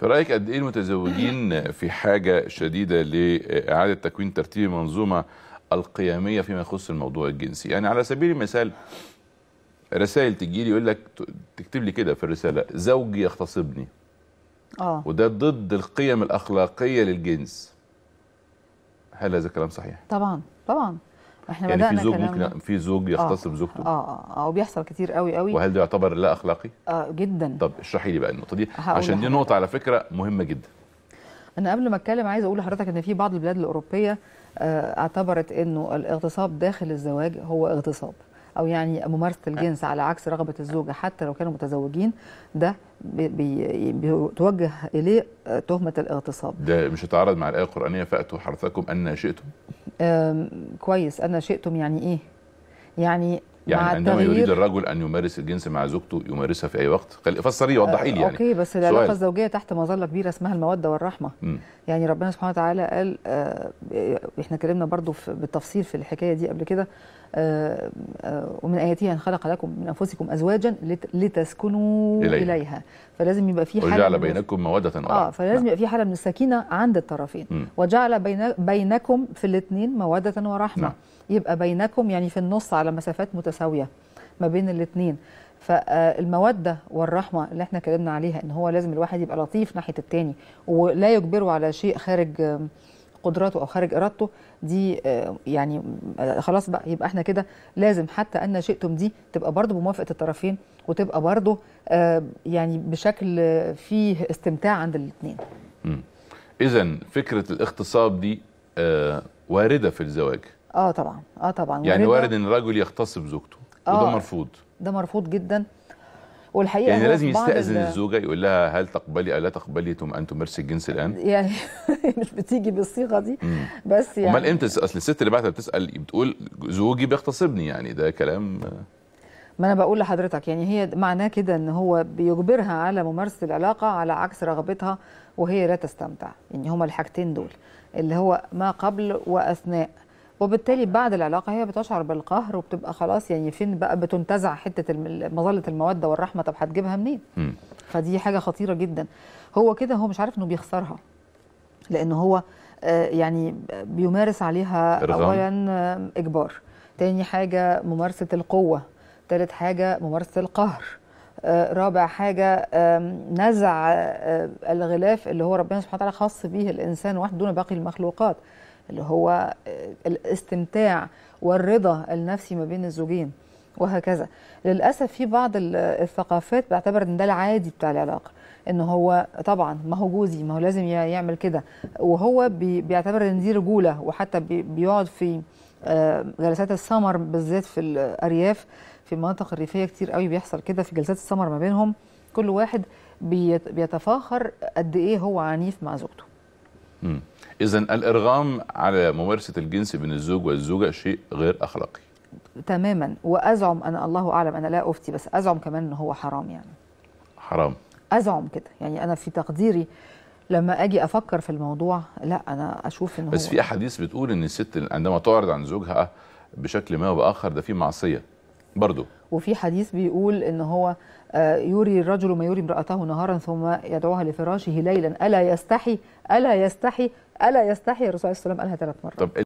في رايك قد ايه المتزوجين في حاجه شديده لاعاده تكوين ترتيب المنظومه القيميه فيما يخص الموضوع الجنسي يعني على سبيل المثال رسائل تجي لي يقول لك تكتب لي كده في الرساله زوجي يغتصبني اه وده ضد القيم الاخلاقيه للجنس هل هذا كلام صحيح طبعا طبعا احنا يعني بدأنا في زوج ممكن في زوج يغتصب آه زوجته اه اه, آه، وبيحصل كتير قوي قوي وهل ده يعتبر لا اخلاقي؟ اه جدا طب اشرحي لي بقى النقطه دي عشان دي نقطه على فكره مهمه جدا انا قبل ما اتكلم عايز اقول لحضرتك ان في بعض البلاد الاوروبيه آه، اعتبرت انه الاغتصاب داخل الزواج هو اغتصاب او يعني ممارسه الجنس على عكس رغبه الزوجه حتى لو كانوا متزوجين ده بتوجه اليه آه، تهمه الاغتصاب ده مش هيتعارض مع الايه القرانيه فاتوا حرثكم ان شئتم كويس أنا شئتم يعني إيه يعني يعني عندما يريد الرجل ان يمارس الجنس مع زوجته يمارسها في اي وقت فسري آه، وضحي لي يعني اوكي بس العلاقه الزوجيه تحت مظله كبيره اسمها الموده والرحمه م. يعني ربنا سبحانه وتعالى قال آه احنا اتكلمنا برضو في بالتفصيل في الحكايه دي قبل كده آه آه ومن اياته ان خلق لكم من انفسكم ازواجا لتسكنوا إليها, إليها. فلازم يبقى في حاله وجعل بينكم موده ورحمه اه فلازم نعم. يبقى في حاله من السكينه عند الطرفين م. وجعل بين بينكم في الاثنين موده ورحمه نعم. يبقى بينكم يعني في النص على مسافات متساويه متساويه ما بين الاثنين فالموده والرحمه اللي احنا اتكلمنا عليها ان هو لازم الواحد يبقى لطيف ناحيه الثاني ولا يجبره على شيء خارج قدراته او خارج ارادته دي يعني آه، خلاص بقى يبقى احنا كده لازم حتى ان شئتم دي تبقى برضه بموافقه الطرفين وتبقى برضه يعني بشكل فيه استمتاع عند الاثنين. اذا فكره الاغتصاب دي آه، وارده في الزواج. اه طبعا اه طبعا يعني وارد ان الرجل يغتصب زوجته آه وده مرفوض ده مرفوض جدا والحقيقه يعني لازم يستاذن الزوجه يقول لها هل تقبلي او لا تقبلي ان تمارسي الجنس الان يعني مش بتيجي بالصيغه دي بس يعني امال امتى اصل الست اللي بعتها بتسال بتقول زوجي بيغتصبني يعني ده كلام ما انا بقول لحضرتك يعني هي معناه كده ان هو بيجبرها على ممارسه العلاقه على عكس رغبتها وهي لا تستمتع يعني هما الحاجتين دول اللي هو ما قبل واثناء وبالتالي بعد العلاقه هي بتشعر بالقهر وبتبقى خلاص يعني فين بقى بتنتزع حته مظله الموده والرحمه طب هتجيبها منين؟ فدي حاجه خطيره جدا هو كده هو مش عارف انه بيخسرها لان هو آه، يعني بيمارس عليها اولا آه، اجبار تاني حاجه ممارسه القوه تالت حاجه ممارسه القهر آه، رابع حاجة نزع الغلاف اللي هو ربنا سبحانه وتعالى خاص به الإنسان وحده دون باقي المخلوقات اللي هو آه، الاستمتاع والرضا النفسي ما بين الزوجين وهكذا للاسف في بعض آه، الثقافات بتعتبر ان ده العادي بتاع العلاقه ان هو طبعا ما هو جوزي ما هو لازم يعمل كده وهو بيعتبر ان دي رجوله وحتى بيقعد في آه، جلسات السمر بالذات في الارياف في المناطق الريفيه كتير قوي بيحصل كده في جلسات السمر ما بينهم كل واحد بيتفاخر قد ايه هو عنيف مع زوجته اذا الارغام على ممارسه الجنس بين الزوج والزوجه شيء غير اخلاقي تماما وازعم انا الله اعلم انا لا افتي بس ازعم كمان ان هو حرام يعني حرام ازعم كده يعني انا في تقديري لما اجي افكر في الموضوع لا انا اشوف ان بس هو في احاديث بتقول ان الست عندما تعرض عن زوجها بشكل ما باخر ده في معصيه برضه وفي حديث بيقول ان هو آه، يري الرجل ما يري امرأته نهارا ثم يدعوها لفراشه ليلا ألا يستحي ألا يستحي ألا يستحي الرسول صلى الله عليه وسلم قالها ثلاث مرات